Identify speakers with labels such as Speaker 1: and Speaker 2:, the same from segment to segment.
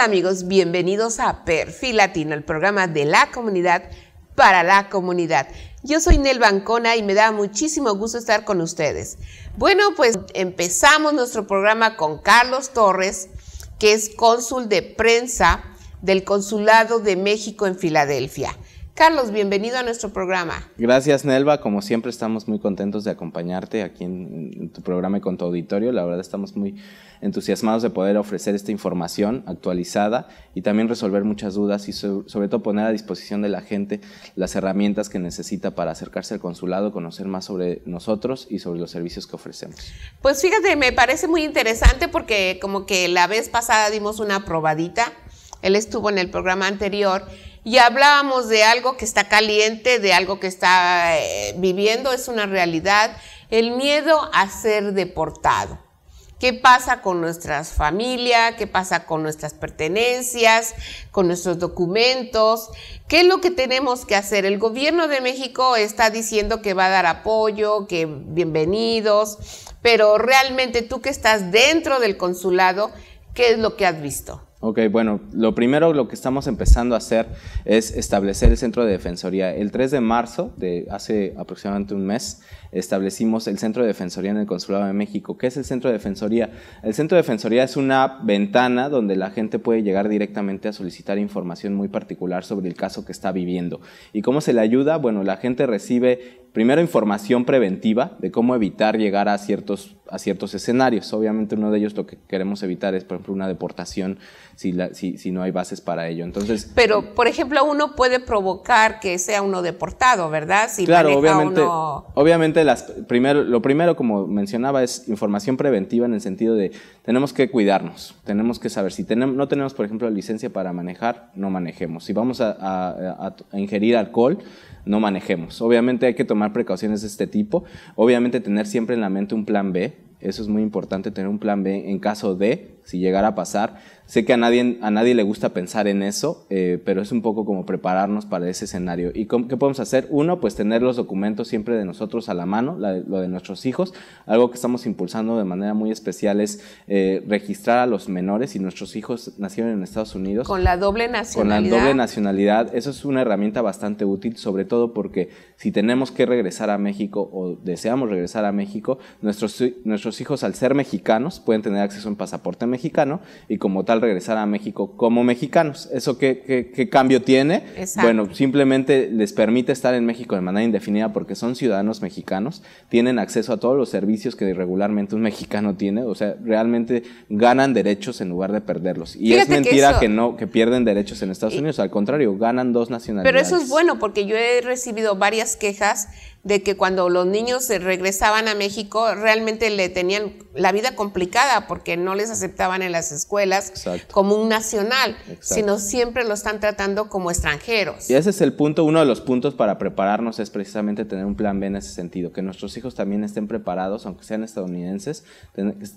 Speaker 1: amigos? Bienvenidos a Perfil Latino, el programa de la comunidad para la comunidad. Yo soy Nel Bancona y me da muchísimo gusto estar con ustedes. Bueno, pues empezamos nuestro programa con Carlos Torres, que es cónsul de prensa del Consulado de México en Filadelfia. Carlos, bienvenido a nuestro programa.
Speaker 2: Gracias, Nelva. Como siempre, estamos muy contentos de acompañarte aquí en, tu programa y con tu auditorio. La verdad, estamos muy entusiasmados de poder ofrecer esta información actualizada y también resolver muchas dudas y, sobre todo, poner a disposición de la gente las herramientas que necesita para acercarse al consulado, conocer más sobre nosotros y sobre los servicios que ofrecemos.
Speaker 1: Pues fíjate, me parece muy interesante porque, como que la vez pasada dimos una probadita, él estuvo en el programa anterior y hablábamos de algo que está caliente, de algo que está eh, viviendo, es una realidad, el miedo a ser deportado. ¿Qué pasa con nuestras familias? ¿Qué pasa con nuestras pertenencias? ¿Con nuestros documentos? ¿Qué es lo que tenemos que hacer? El gobierno de México está diciendo que va a dar apoyo, que bienvenidos, pero realmente tú que estás dentro del consulado, ¿qué es lo que has visto?
Speaker 2: Ok, bueno, lo primero lo que estamos empezando a hacer es establecer el centro de defensoría. El 3 de marzo, de hace aproximadamente un mes, establecimos el centro de defensoría en el Consulado de México. ¿Qué es el centro de defensoría? El centro de defensoría es una ventana donde la gente puede llegar directamente a solicitar información muy particular sobre el caso que está viviendo. ¿Y cómo se le ayuda? Bueno, la gente recibe primero información preventiva de cómo evitar llegar a ciertos, a ciertos escenarios. Obviamente uno de ellos lo que queremos evitar es, por ejemplo, una deportación si, si, no hay bases para ello. Entonces,
Speaker 1: Pero, por ejemplo, uno puede provocar que sea uno deportado, ¿verdad? Si claro, obviamente,
Speaker 2: obviamente las, primero, lo primero, como mencionaba, es información preventiva en el sentido de tenemos que cuidarnos, tenemos que saber si tenemos, no tenemos, por ejemplo, licencia para manejar, no manejemos. Si vamos a ingerir alcohol, no manejemos. Obviamente hay que tomar precauciones de este tipo, obviamente tener siempre en la mente un plan B, eso es muy importante, tener un plan B en caso de si llegara a pasar. Sé que a nadie, a nadie le gusta pensar en eso, eh, pero es un poco como prepararnos para ese escenario. ¿Y qué podemos hacer? Uno, pues tener los documentos siempre de nosotros a la mano, lo de nuestros hijos. Algo que estamos impulsando de manera muy especial es eh, registrar a los menores y nuestros hijos nacieron en Estados Unidos. Con la
Speaker 1: doble nacionalidad. Con la doble
Speaker 2: nacionalidad. Eso es una herramienta bastante útil, sobre todo porque si tenemos que regresar a México o deseamos regresar a México, nuestros, nuestros hijos al ser mexicanos pueden tener acceso a un pasaporte mexicano mexicano y como tal regresar a México como mexicanos. ¿Eso qué, qué, cambio tiene? Bueno, simplemente les permite estar en México de manera indefinida porque son ciudadanos mexicanos, tienen acceso a todos los servicios que irregularmente un mexicano tiene, o sea, realmente ganan derechos en lugar de perderlos. Y es mentira que, no que pierden derechos en Estados Unidos, al contrario, ganan dos nacionalidades. Pero eso es
Speaker 1: bueno porque yo he recibido varias quejas de que cuando los niños regresaban a México realmente le tenían la vida complicada porque no les aceptaban en las escuelas como un nacional, sino siempre lo están tratando como extranjeros. Y
Speaker 2: ese es el punto, uno de los puntos para prepararnos es precisamente tener un plan B en ese sentido, que nuestros hijos también estén preparados, aunque sean estadounidenses,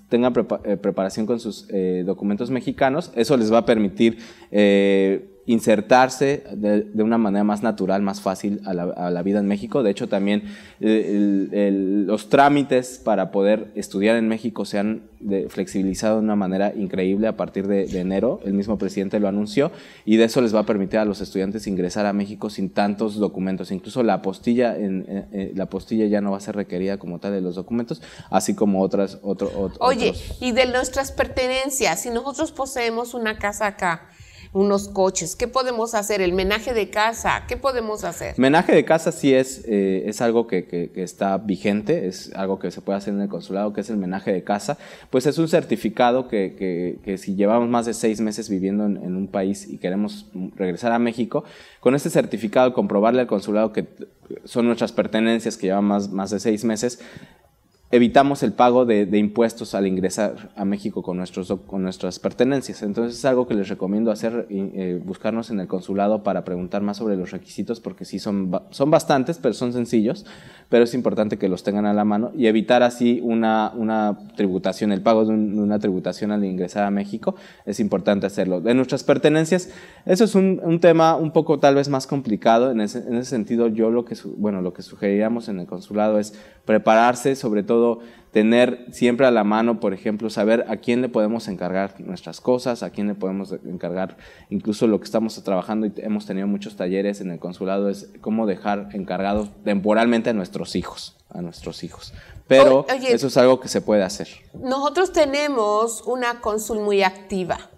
Speaker 2: tengan eh, preparación con sus eh, documentos mexicanos, eso les va a permitir... Eh, insertarse de, una manera más natural, más fácil a la, vida en México. De hecho, también eh, los trámites para poder estudiar en México se han flexibilizado de una manera increíble a partir de, enero. El mismo presidente lo anunció y de eso les va a permitir a los estudiantes ingresar a México sin tantos documentos. Incluso la postilla, en, eh, la postilla ya no va a ser requerida como tal de los documentos, así como otras... Otro,
Speaker 1: Oye, y de nuestras pertenencias, si nosotros poseemos una casa acá, unos coches? ¿Qué podemos hacer? El menaje de casa, ¿qué podemos hacer?
Speaker 2: Menaje de casa sí es, eh, es algo que, está vigente, es algo que se puede hacer en el consulado, que es el menaje de casa. Pues es un certificado que, si llevamos más de seis meses viviendo en, un país y queremos regresar a México, con este certificado comprobarle al consulado que son nuestras pertenencias que llevan más, más de seis meses, evitamos el pago de, impuestos al ingresar a México con, nuestros, con nuestras pertenencias. Entonces es algo que les recomiendo hacer, eh, buscarnos en el consulado para preguntar más sobre los requisitos, porque sí son, son bastantes, pero son sencillos, pero es importante que los tengan a la mano y evitar así una, una tributación, el pago de, una tributación al ingresar a México, es importante hacerlo. De nuestras pertenencias, eso es un, un tema un poco tal vez más complicado, en ese, en ese sentido yo lo que, bueno, lo que sugeriríamos en el consulado es prepararse sobre todo tener siempre a la mano, por ejemplo, saber a quién le podemos encargar nuestras cosas, a quién le podemos encargar incluso lo que estamos trabajando y hemos tenido muchos talleres en el consulado es cómo dejar encargados temporalmente a nuestros hijos, a nuestros hijos. Pero eso es algo que se puede hacer.
Speaker 1: Nosotros tenemos una cónsul muy activa.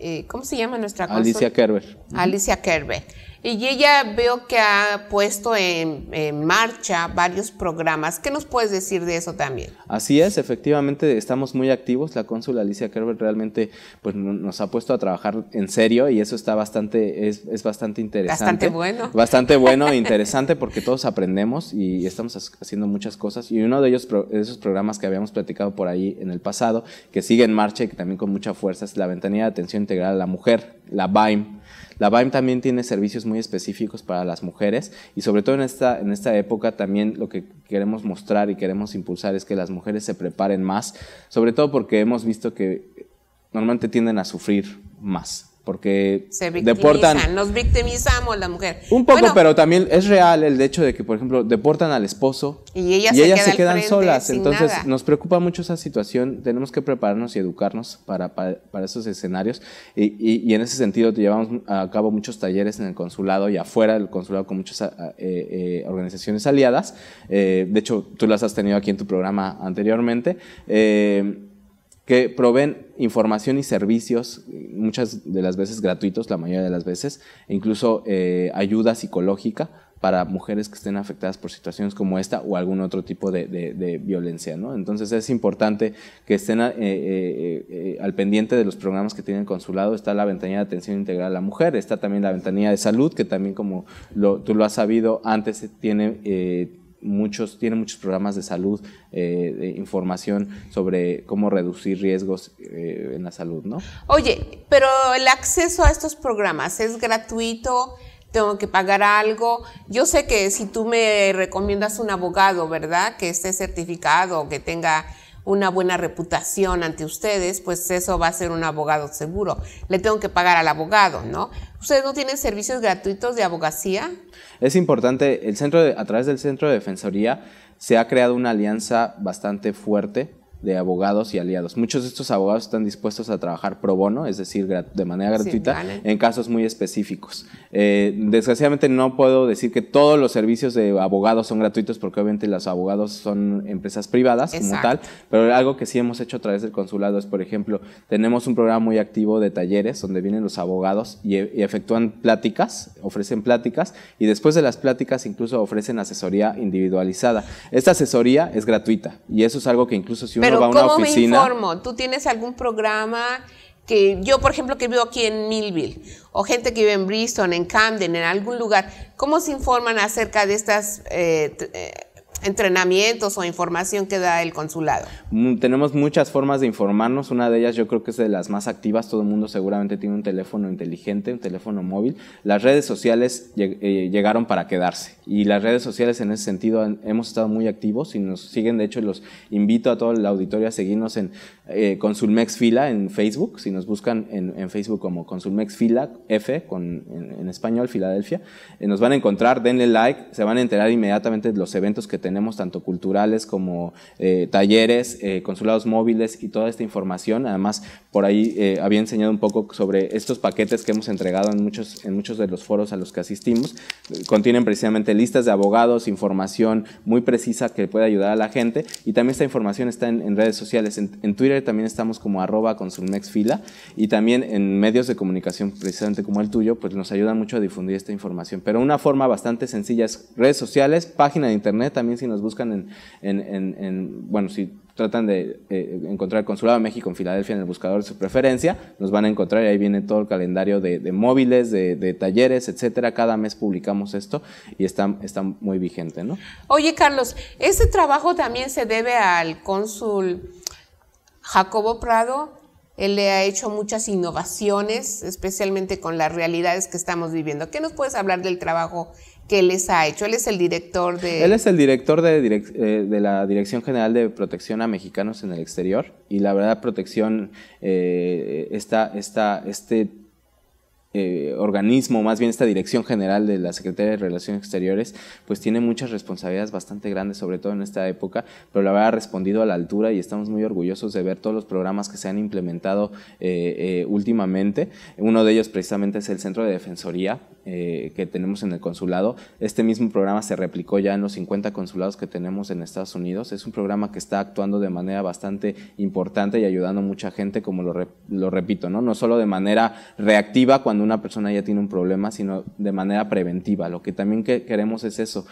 Speaker 1: Eh, ¿Cómo se llama nuestra consul? Alicia Kerber.
Speaker 2: Alicia Kerber.
Speaker 1: Y ella veo que ha puesto en, marcha varios programas. ¿Qué nos puedes decir de eso también?
Speaker 2: Así es, efectivamente estamos muy activos. La cónsula Alicia Kerber realmente pues, nos ha puesto a trabajar en serio y eso está bastante, es, bastante interesante. Bastante bueno. Bastante bueno e interesante porque todos aprendemos y estamos haciendo muchas cosas. Y uno de ellos, esos programas que habíamos platicado por ahí en el pasado, que sigue en marcha y que también con mucha fuerza, es la ventanilla de atención integral a la mujer, la BAIM. La BAIM también tiene servicios muy específicos para las mujeres y sobre todo en esta, en esta época también lo que queremos mostrar y queremos impulsar es que las mujeres se preparen más, sobre todo porque hemos visto que normalmente tienden a sufrir más porque deportan.
Speaker 1: Nos victimizamos la mujer.
Speaker 2: Un poco, pero también es real el hecho de que, por ejemplo, deportan al esposo
Speaker 1: y, ella y ellas, se, quedan solas. Entonces,
Speaker 2: nos preocupa mucho esa situación. Tenemos que prepararnos y educarnos para, para, esos escenarios. Y, en ese sentido, llevamos a cabo muchos talleres en el consulado y afuera del consulado con muchas ah, eh, eh, organizaciones aliadas. Eh, de hecho, tú las has tenido aquí en tu programa anteriormente que proveen información y servicios, muchas de las veces gratuitos, la mayoría de las veces, e incluso eh, ayuda psicológica para mujeres que estén afectadas por situaciones como esta o algún otro tipo de, violencia. ¿no? Entonces es importante que estén eh, eh, al pendiente de los programas que tienen consulado. Está la ventanilla de atención integral a la mujer, está también la ventanilla de salud, que también como tú lo has sabido, antes tiene muchos, tiene muchos programas de salud, eh, de información sobre cómo reducir riesgos eh, en la salud, ¿no?
Speaker 1: Oye, pero el acceso a estos programas es gratuito, tengo que pagar algo. Yo sé que si tú me recomiendas un abogado, ¿verdad? Que esté certificado, que tenga una buena reputación ante ustedes, pues eso va a ser un abogado seguro. Le tengo que pagar al abogado, ¿no? ¿Ustedes no tienen servicios gratuitos de abogacía?
Speaker 2: Es importante, el centro a través del centro de defensoría se ha creado una alianza bastante fuerte de abogados y aliados. Muchos de estos abogados están dispuestos a trabajar pro bono, es decir, de manera gratuita, en casos muy específicos. Eh, desgraciadamente no puedo decir que todos los servicios de abogados son gratuitos porque obviamente los abogados son empresas privadas como tal, pero algo que sí hemos hecho a través del consulado es, por ejemplo, tenemos un programa muy activo de talleres donde vienen los abogados y, y efectúan pláticas, ofrecen pláticas y después de las pláticas incluso ofrecen asesoría individualizada. Esta asesoría es gratuita y eso es algo que incluso si uno pero ¿cómo me informo?
Speaker 1: ¿Tú tienes algún programa? que yo, por ejemplo, que vivo aquí en Millville, o gente que vive en Bristol, en Camden, en algún lugar, ¿cómo se informan acerca de estas eh, eh, entrenamientos o información que da el consulado?
Speaker 2: Mm, tenemos muchas formas de informarnos, una de ellas yo creo que es de las más activas, todo el mundo seguramente tiene un teléfono inteligente, un teléfono móvil, las redes sociales eh, llegaron para quedarse y las redes sociales en ese sentido hemos estado muy activos y nos siguen, de hecho los invito a toda la auditorio a seguirnos en eh, Consulmex Fila en Facebook, si nos buscan en, Facebook como Consulmex Fila F en, español Filadelfia, eh, nos van a encontrar, denle like, se van a enterar inmediatamente de los eventos que tenemos tenemos, tanto culturales como eh, talleres, eh, consulados móviles y toda esta información. Además, por ahí eh, había enseñado un poco sobre estos paquetes que hemos entregado en muchos, en muchos de los foros a los que asistimos. Contienen precisamente listas de abogados, información muy precisa que puede ayudar a la gente y también esta información está en, redes sociales. En, Twitter también estamos como arroba y también en medios de comunicación precisamente como el tuyo, pues nos ayuda mucho a difundir esta información. Pero una forma bastante sencilla es redes sociales, página de internet también si nos buscan en, bueno, si tratan de eh, encontrar Consulado de México en Filadelfia en el buscador de su preferencia, nos van a encontrar y ahí viene todo el calendario de, móviles, de, talleres, etcétera. Cada mes publicamos esto y está, está muy vigente, ¿no?
Speaker 1: Oye, Carlos, ¿este trabajo también se debe al cónsul Jacobo Prado? Él le ha hecho muchas innovaciones, especialmente con las realidades que estamos viviendo. ¿Qué nos puedes hablar del trabajo que les ha hecho. Él es el director de... Él es
Speaker 2: el director de, eh, de la Dirección General de Protección a Mexicanos en el Exterior y la verdad protección, eh, está está este eh, organismo, más bien esta dirección general de la Secretaría de Relaciones Exteriores, pues tiene muchas responsabilidades bastante grandes, sobre todo en esta época, pero la verdad ha respondido a la altura y estamos muy orgullosos de ver todos los programas que se han implementado eh, eh, últimamente. Uno de ellos precisamente es el Centro de Defensoría que tenemos en el consulado. Este mismo programa se replicó ya en los 50 consulados que tenemos en Estados Unidos. Es un programa que está actuando de manera bastante importante y ayudando a mucha gente, como lo, lo repito, ¿no? no solo de manera reactiva cuando una persona ya tiene un problema, sino de manera preventiva. Lo que también queremos es eso,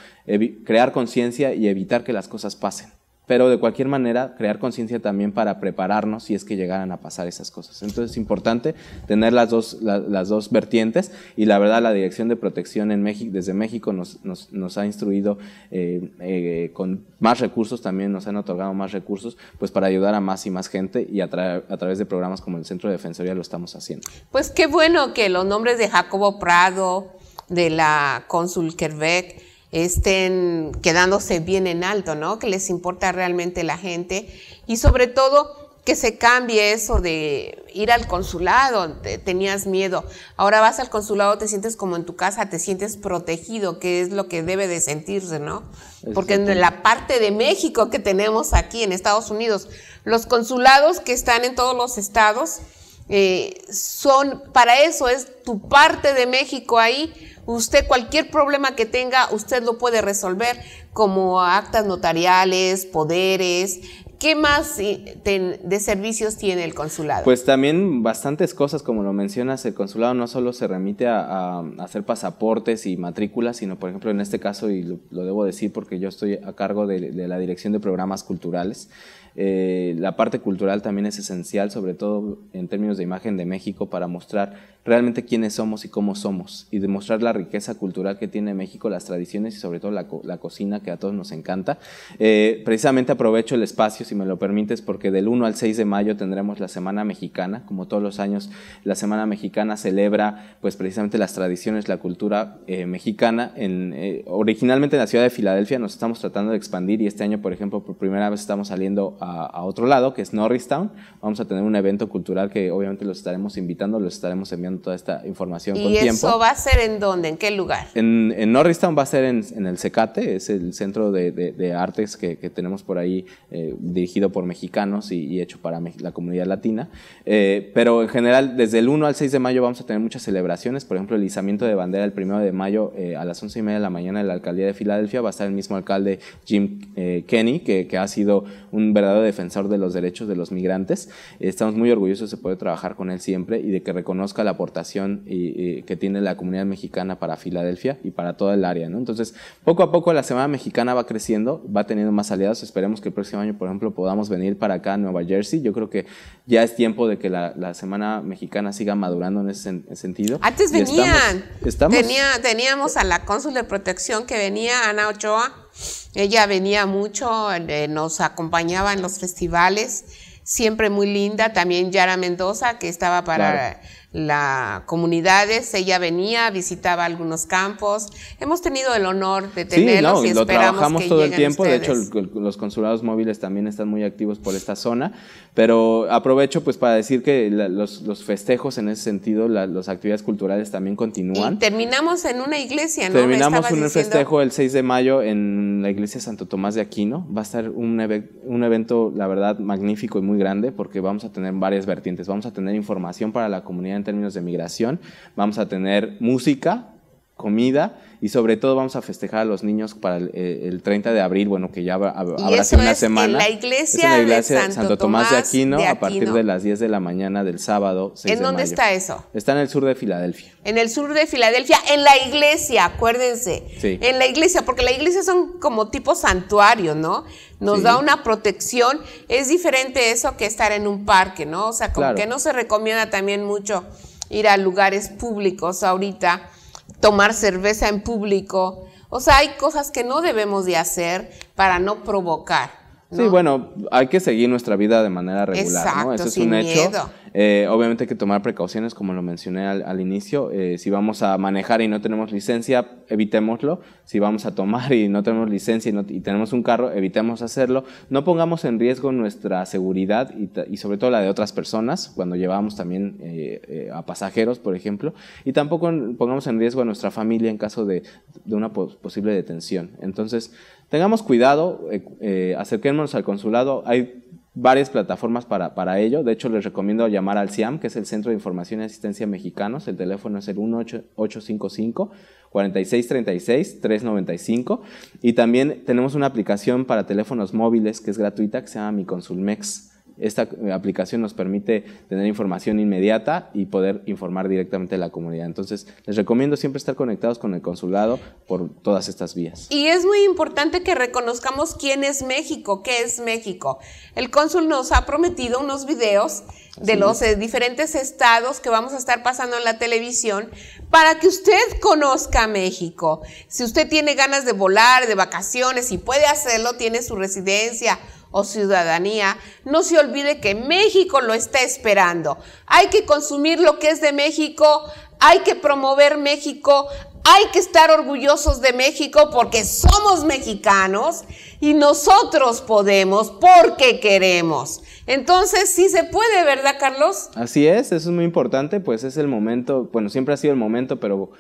Speaker 2: crear conciencia y evitar que las cosas pasen pero de cualquier manera crear conciencia también para prepararnos si es que llegaran a pasar esas cosas. Entonces es importante tener las dos, las dos vertientes y la verdad la Dirección de Protección en México, desde México nos, ha instruido eh, eh, con más recursos, también nos han otorgado más recursos pues para ayudar a más y más gente y a, a través de programas como el Centro de Defensoría lo estamos haciendo.
Speaker 1: Pues qué bueno que los nombres de Jacobo Prado, de la cónsul Kerbeck, estén quedándose bien en alto, ¿no? Que les importa realmente la gente y sobre todo que se cambie eso de ir al consulado, tenías miedo, ahora vas al consulado, te sientes como en tu casa, te sientes protegido, que es lo que debe de sentirse, ¿no?
Speaker 2: Porque en la
Speaker 1: parte de México que tenemos aquí en Estados Unidos, los consulados que están en todos los estados, eh, son, para eso es tu parte de México ahí, Usted cualquier problema que tenga, usted lo puede resolver como actas notariales, poderes. ¿Qué más eh, de servicios tiene el consulado? Pues
Speaker 2: también bastantes cosas, como lo mencionas, el consulado no solo se remite a, hacer pasaportes y matrículas, sino, por ejemplo, en este caso, y lo, debo decir porque yo estoy a cargo de la Dirección de Programas Culturales, eh, la parte cultural también es esencial, sobre todo en términos de imagen de México, para mostrar realmente quiénes somos y cómo somos, y demostrar la riqueza cultural que tiene México, las tradiciones y sobre todo la, la cocina que a todos nos encanta. Eh, precisamente aprovecho el espacio, si me lo permites, porque del 1 al 6 de mayo tendremos la Semana Mexicana, como todos los años la Semana Mexicana celebra pues precisamente las tradiciones, la cultura eh, mexicana. En, originalmente en la ciudad de Filadelfia nos estamos tratando de expandir y este año, por ejemplo, por primera vez estamos saliendo a a, otro lado, que es Norristown. Vamos a tener un evento cultural que obviamente los estaremos invitando, los estaremos enviando toda esta información ¿Y eso
Speaker 1: va a ser en dónde? ¿En qué lugar?
Speaker 2: En, Norristown va a ser en, el Cecate, es el centro de, artes que, tenemos por ahí, eh, dirigido por mexicanos y, hecho para la comunidad latina. Eh, pero en general, desde el 1 al 6 de mayo vamos a tener muchas celebraciones, por ejemplo, el izamiento de bandera el 1 de mayo eh, a las 11 y media de la mañana en la alcaldía de Filadelfia, va a estar el mismo alcalde Jim Kenny, que ha sido un verdadero defensor de los derechos de los migrantes. Estamos muy orgullosos de poder trabajar con él siempre y de que reconozca la aportación y, que tiene la comunidad mexicana para Filadelfia y para toda el área. Entonces, poco a poco la Semana Mexicana va creciendo, va teniendo más aliados. Esperemos que el próximo año, por ejemplo, podamos venir para acá a Nueva Jersey. Yo creo que ya es tiempo de que la, Semana Mexicana siga madurando en ese sentido. Antes venían.
Speaker 1: teníamos a la cónsul de protección que venía, Ana Ochoa ella venía mucho, eh, nos acompañaba en los festivales, siempre muy linda. También Yara Mendoza, que estaba para la comunidades, ella venía, visitaba algunos campos. Hemos tenido el honor de tenerlos no, y lo trabajamos todo el tiempo. De hecho,
Speaker 2: los consulados móviles también están muy activos por esta zona. Pero aprovecho pues para decir que los, festejos en ese sentido, las actividades culturales también continúan.
Speaker 1: terminamos en una iglesia, ¿no? Terminamos un festejo
Speaker 2: el 6 de mayo en la iglesia Santo Tomás de Aquino. Va a ser un, un evento, la verdad, magnífico y muy grande porque vamos a tener varias vertientes. Vamos a tener información para la comunidad en términos de migración. Vamos a tener música, comida y sobre todo vamos a festejar a los niños para el, 30 eh, de abril, bueno, que ya habrá sido una semana. En la iglesia, en la iglesia de Santo, Tomás, de, Aquino, a partir de las 10 de la mañana del sábado. 6 ¿En dónde está eso? Está en el sur de Filadelfia.
Speaker 1: En el sur de Filadelfia, en la iglesia, acuérdense. Sí. En la iglesia, porque la iglesia son como tipo santuario, ¿no? Nos da una protección. Es diferente eso que estar en un parque, ¿no? O sea, como que no se recomienda también mucho ir a lugares públicos ahorita tomar cerveza en público. O sea, hay cosas que no debemos de hacer para no provocar. Sí,
Speaker 2: bueno, hay que seguir nuestra vida de manera regular, Exacto, ¿no? Eso es un hecho. Miedo. Eh, obviamente hay que tomar precauciones, como lo mencioné al, inicio. Eh, si vamos a manejar y no tenemos licencia, evitémoslo. Si vamos a tomar y no tenemos licencia y, tenemos un carro, evitemos hacerlo. No pongamos en riesgo nuestra seguridad y, sobre todo la de otras personas, cuando llevamos también eh, a pasajeros, por ejemplo. Y tampoco pongamos en riesgo a nuestra familia en caso de, de una posible detención. Entonces, tengamos cuidado, acerquémonos al consulado. Hay varias plataformas para, para, ello. De hecho, les recomiendo llamar al CIAM, que es el Centro de Información y Asistencia Mexicanos. El teléfono es el 1855 4636 395. Y también tenemos una aplicación para teléfonos móviles que es gratuita, que se llama Mi Consulmex esta eh, aplicación nos permite tener información inmediata y poder informar directamente a la comunidad. Entonces, les recomiendo siempre estar conectados con el consulado por todas estas vías.
Speaker 1: Y es muy importante que reconozcamos quién es México, qué es México. El cónsul nos ha prometido unos videos de los eh, diferentes estados que vamos a estar pasando en la televisión para que usted conozca México. Si usted tiene ganas de volar, de vacaciones, y puede hacerlo, tiene su residencia o ciudadanía, no se olvide que México lo está esperando. Hay que consumir lo que es de México, hay que promover México, hay que estar orgullosos de México porque somos mexicanos y nosotros podemos porque queremos. Entonces sí se puede, ¿verdad, Carlos?
Speaker 2: Así es, eso es muy importante, pues es el momento, bueno, siempre ha sido el momento, pero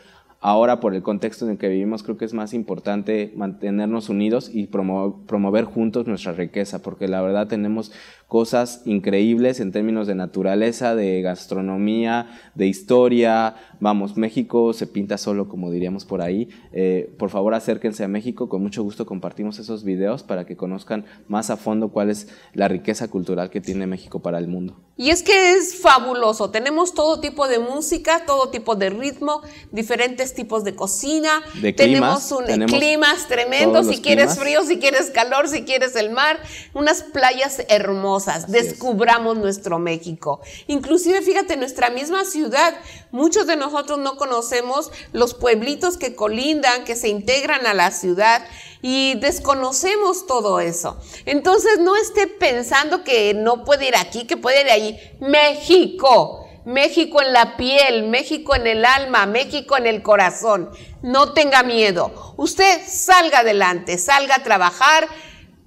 Speaker 2: Ahora, por el contexto en el que vivimos, creo que es más importante mantenernos unidos y promover juntos nuestra riqueza, porque la verdad tenemos cosas increíbles en términos de naturaleza, de gastronomía, de historia, Vamos, México se pinta solo, como diríamos por ahí. Eh, por favor, acérquense a México. Con mucho gusto compartimos esos videos para que conozcan más a fondo cuál es la riqueza cultural que tiene México para el mundo.
Speaker 1: Y es que es fabuloso. Tenemos todo tipo de música, todo tipo de ritmo, diferentes tipos de cocina. tenemos un, tenemos climas tremendos. Si quieres frío, si quieres calor, si quieres el mar. Unas playas hermosas. Descubramos nuestro México. Inclusive, fíjate, nuestra misma ciudad, muchos de nosotros nosotros no conocemos los pueblitos que colindan, que se integran a la ciudad y desconocemos todo eso. Entonces no esté pensando que no puede ir aquí, que puede ir allí. México. México en la piel, México en el alma, México en el corazón. No tenga miedo. Usted salga adelante, salga a trabajar,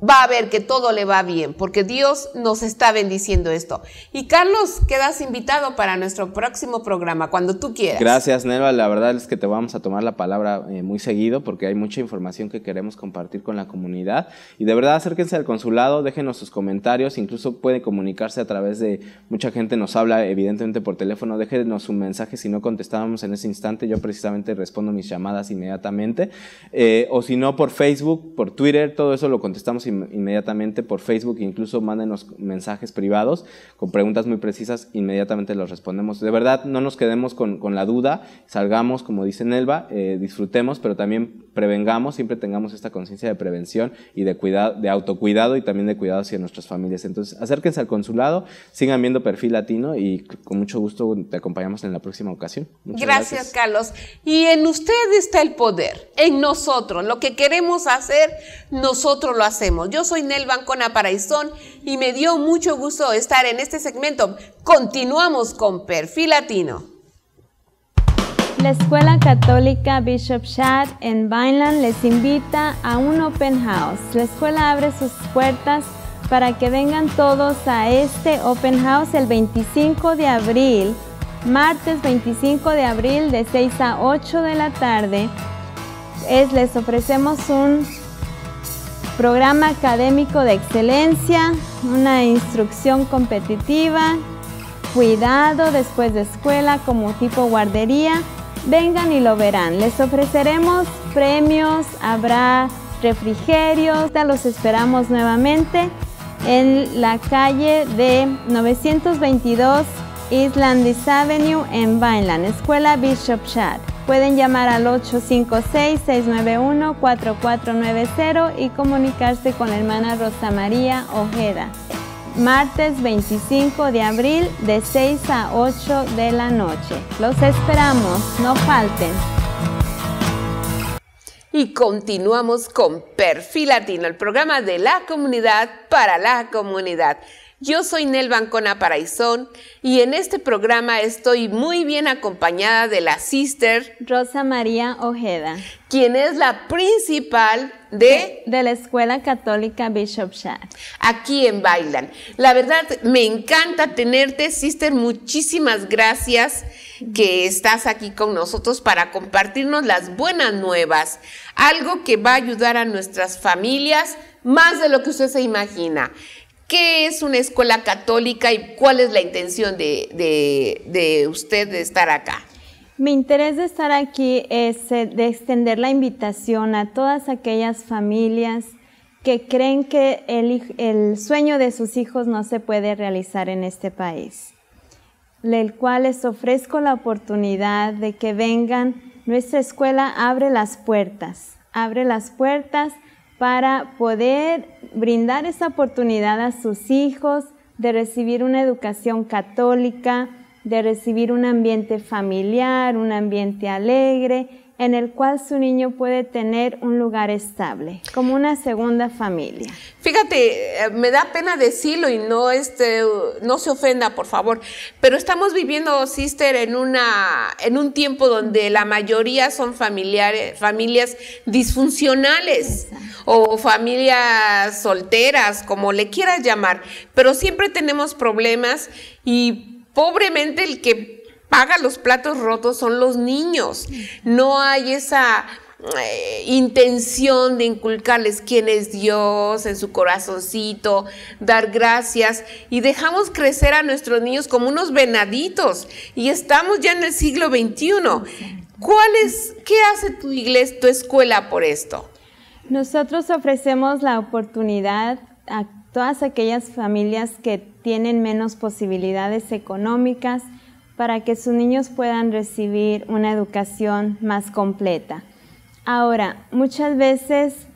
Speaker 1: va a ver que todo le va bien, porque Dios nos está bendiciendo esto. Y Carlos, quedas invitado para nuestro próximo programa, cuando tú quieras. Gracias,
Speaker 2: Nelva. La verdad es que te vamos a tomar la palabra eh, muy seguido, porque hay mucha información que queremos compartir con la comunidad. Y de verdad, acérquense al consulado, déjenos sus comentarios, incluso puede comunicarse a través de, mucha gente nos habla, evidentemente por teléfono, déjenos un mensaje, si no contestábamos en ese instante, yo precisamente respondo mis llamadas inmediatamente. Eh, o si no, por Facebook, por Twitter, todo eso lo contestamos inmediatamente por Facebook, incluso mándenos mensajes privados con preguntas muy precisas, inmediatamente los respondemos. De verdad, no nos quedemos con, la duda, salgamos, como dice Nelva, eh, disfrutemos, pero también prevengamos, siempre tengamos esta conciencia de prevención y de, cuidado, de autocuidado y también de cuidado hacia nuestras familias. Entonces, acérquense al consulado, sigan viendo Perfil Latino y con mucho gusto te acompañamos en la próxima ocasión. gracias,
Speaker 1: Carlos. Y en usted está el poder, en nosotros. Lo que queremos hacer, nosotros lo hacemos. Yo soy Nel Bancona Paraizón y me dio mucho gusto estar en este segmento. Continuamos con Perfil Latino.
Speaker 3: La Escuela Católica Bishop Shad en Vineland les invita a un open house. La escuela abre sus puertas para que vengan todos a este open house el 25 de abril, martes 25 de abril de 6 a 8 de la tarde. les ofrecemos un programa académico de excelencia, una instrucción competitiva, cuidado después de escuela como tipo guardería. Vengan y lo verán. Les ofreceremos premios, habrá refrigerios. Los esperamos nuevamente en la calle de 922 Islandis Avenue en Vineland, Escuela Bishop Shad. Pueden llamar al 856-691-4490 y comunicarse con la hermana Rosa María Ojeda. Martes 25 de abril de 6 a 8 de la noche. Los esperamos, no falten.
Speaker 1: Y continuamos con Perfil Latino, el programa de la comunidad para la comunidad. Yo soy Nel Bancona Paraizón y en este programa estoy
Speaker 3: muy bien acompañada de la sister Rosa María Ojeda, quien es la principal de, de la Escuela Católica Bishop Shad. Aquí
Speaker 1: en Bailan. La verdad, me encanta tenerte, sister. Muchísimas gracias que estás aquí con nosotros para compartirnos las buenas nuevas, algo que va a ayudar a nuestras familias más de lo que usted se imagina. ¿Qué es una escuela católica y cuál es la intención de, usted de estar acá?
Speaker 3: Mi interés de estar aquí es eh, de extender la invitación a todas aquellas familias que creen que el, sueño de sus hijos no se puede realizar en este país, el cual les ofrezco la oportunidad de que vengan. Nuestra escuela abre las puertas, abre las puertas para poder brindar esa oportunidad a sus hijos de recibir una educación católica, de recibir un ambiente familiar, un ambiente alegre en el cual su niño puede tener un lugar estable, como una segunda familia. Fíjate, eh, me da
Speaker 1: pena decirlo y no, este, no se ofenda, por favor, pero estamos viviendo, sister, en, una, en un tiempo donde la mayoría son familiares, familias disfuncionales o familias solteras, como le quieras llamar, pero siempre tenemos problemas y pobremente el que paga los platos rotos son los niños. No hay esa eh, intención de inculcarles quién es Dios en su corazoncito, dar gracias y dejamos crecer a nuestros niños como unos venaditos y estamos ya en el siglo XXI. ¿Cuál es, ¿Qué hace tu iglesia, tu escuela por esto?
Speaker 3: Nosotros ofrecemos la oportunidad a todas aquellas familias que tienen menos posibilidades económicas, para que sus niños puedan recibir una educación más completa. Ahora, muchas veces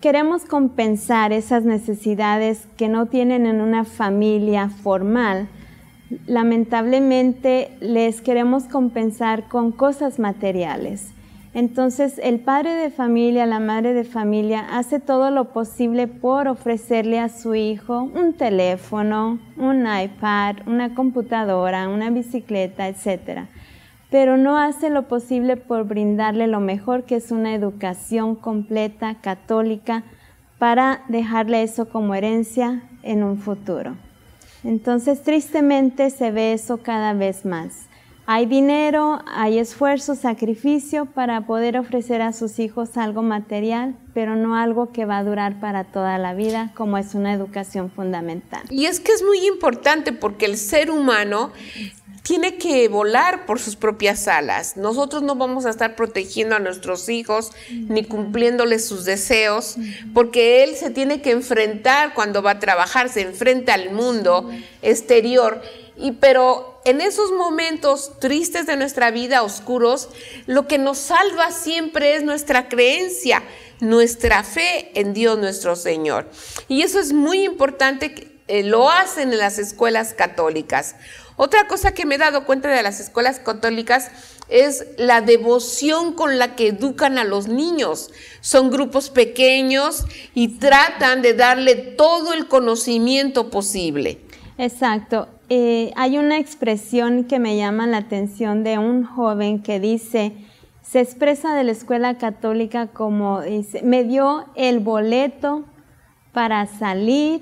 Speaker 3: queremos compensar esas necesidades que no tienen en una familia formal. Lamentablemente les queremos compensar con cosas materiales entonces el padre de familia, la madre de familia hace todo lo posible por ofrecerle a su hijo un teléfono, un iPad, una computadora, una bicicleta, etc. Pero no hace lo posible por brindarle lo mejor que es una educación completa, católica, para dejarle eso como herencia en un futuro. Entonces tristemente se ve eso cada vez más. Hay dinero, hay esfuerzo, sacrificio para poder ofrecer a sus hijos algo material, pero no algo que va a durar para toda la vida, como es una educación fundamental.
Speaker 1: Y es que es muy importante porque el ser humano tiene que volar por sus propias alas. Nosotros no vamos a estar protegiendo a nuestros hijos ni cumpliéndoles sus deseos, porque él se tiene que enfrentar cuando va a trabajar, se enfrenta al mundo exterior. Y pero en esos momentos tristes de nuestra vida, oscuros, lo que nos salva siempre es nuestra creencia, nuestra fe en Dios nuestro Señor. Y eso es muy importante, eh, lo hacen en las escuelas católicas. Otra cosa que me he dado cuenta de las escuelas católicas es la devoción con la que educan a los niños. Son grupos pequeños y tratan de darle todo el
Speaker 3: conocimiento posible. Exacto. Eh, hay una expresión que me llama la atención de un joven que dice, se expresa de la escuela católica como, dice, me dio el boleto para salir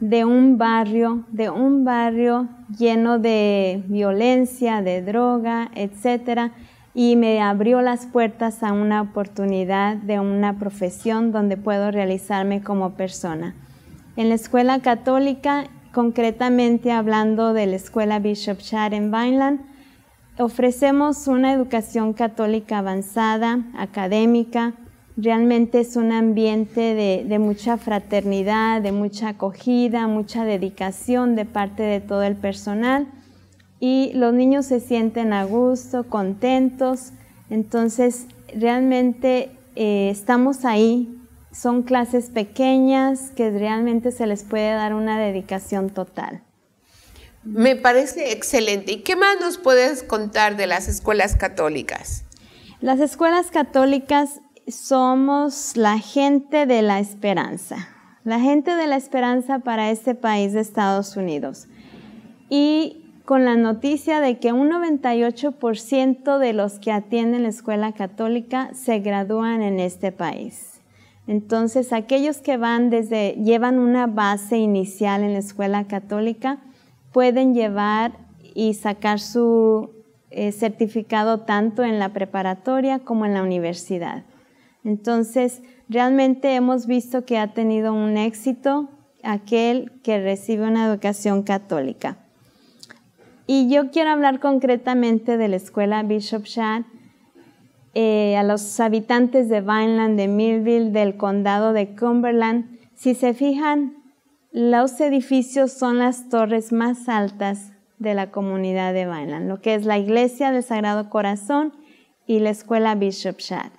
Speaker 3: de un barrio, de un barrio lleno de violencia, de droga, etcétera, y me abrió las puertas a una oportunidad de una profesión donde puedo realizarme como persona. En la escuela católica concretamente hablando de la escuela Bishop Chad en Vineland, ofrecemos una educación católica avanzada, académica, realmente es un ambiente de, mucha fraternidad, de mucha acogida, mucha dedicación de parte de todo el personal y los niños se sienten a gusto, contentos, entonces realmente eh, estamos ahí son clases pequeñas que realmente se les puede dar una dedicación total.
Speaker 1: Me parece excelente. ¿Y qué más nos puedes contar de las escuelas católicas?
Speaker 3: Las escuelas católicas somos la gente de la esperanza, la gente de la esperanza para este país de Estados Unidos. Y con la noticia de que un 98% de los que atienden la escuela católica se gradúan en este país. Entonces, aquellos que van desde, llevan una base inicial en la escuela católica, pueden llevar y sacar su eh, certificado tanto en la preparatoria como en la universidad. Entonces, realmente hemos visto que ha tenido un éxito aquel que recibe una educación católica. Y yo quiero hablar concretamente de la escuela Bishop Shad eh, a los habitantes de Vineland, de Millville, del condado de Cumberland. Si se fijan, los edificios son las torres más altas de la comunidad de Vineland, lo que es la iglesia del Sagrado Corazón y la escuela Bishop Shad.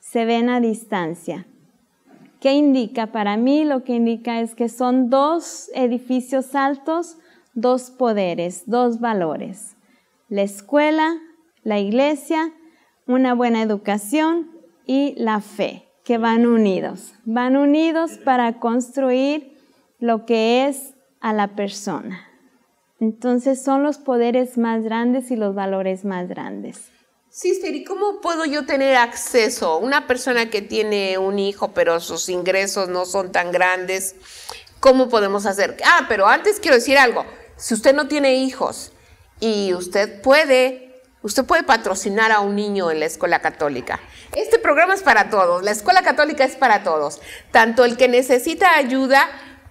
Speaker 3: Se ven a distancia. ¿Qué indica? Para mí lo que indica es que son dos edificios altos, dos poderes, dos valores. La escuela, la iglesia una buena educación y la fe, que van unidos, van unidos para construir lo que es a la persona. Entonces son los poderes más grandes y los valores más grandes.
Speaker 1: Sí, ¿y cómo puedo yo tener acceso? Una persona que tiene un hijo, pero sus ingresos no son tan grandes, ¿cómo podemos hacer? Ah, pero antes quiero decir algo. Si usted no tiene hijos y usted puede Usted puede patrocinar a un niño en la escuela católica. Este programa es para todos, la escuela católica es para todos, tanto el que necesita ayuda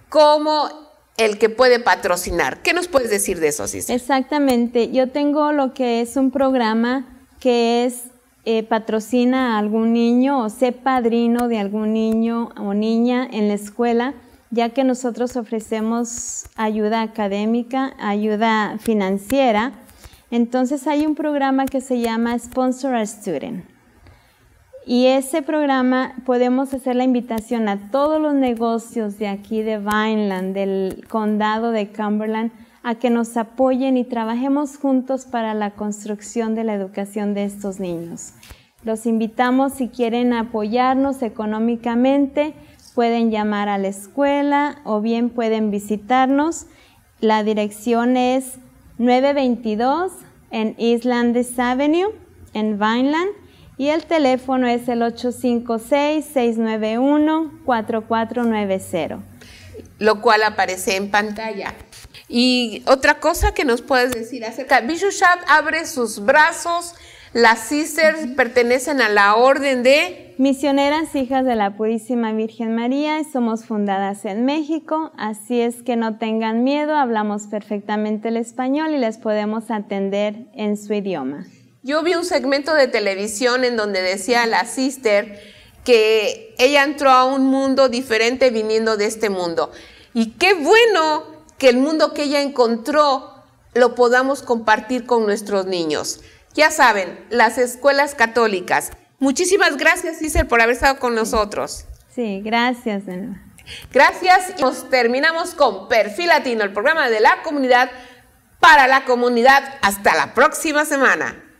Speaker 1: como el que puede patrocinar. ¿Qué nos puedes decir de eso, Cis?
Speaker 3: Exactamente, yo tengo lo que es un programa que es eh, patrocina a algún niño o sé padrino de algún niño o niña en la escuela, ya que nosotros ofrecemos ayuda académica, ayuda financiera entonces hay un programa que se llama Sponsor a Student. Y ese programa podemos hacer la invitación a todos los negocios de aquí de Vineland, del condado de Cumberland, a que nos apoyen y trabajemos juntos para la construcción de la educación de estos niños. Los invitamos si quieren apoyarnos económicamente, pueden llamar a la escuela o bien pueden visitarnos. La dirección es 922 en Islandis Avenue, en Vineland. Y el teléfono es el 856-691-4490. Lo cual aparece
Speaker 1: en pantalla. Y otra cosa que nos puedes decir acerca, Bishushat abre
Speaker 3: sus brazos, las sisters pertenecen a la orden de Misioneras Hijas de la Purísima Virgen María, somos fundadas en México, así es que no tengan miedo, hablamos perfectamente el español y les podemos atender en su idioma.
Speaker 1: Yo vi un segmento de televisión en donde decía la sister que ella entró a un mundo diferente viniendo de este mundo. Y qué bueno que el mundo que ella encontró lo podamos compartir con nuestros niños. Ya saben, las escuelas católicas, Muchísimas gracias, Isel, por haber estado con nosotros. Sí, gracias. Gracias y nos terminamos con Perfil Latino, el programa de la comunidad para la comunidad. Hasta la próxima semana.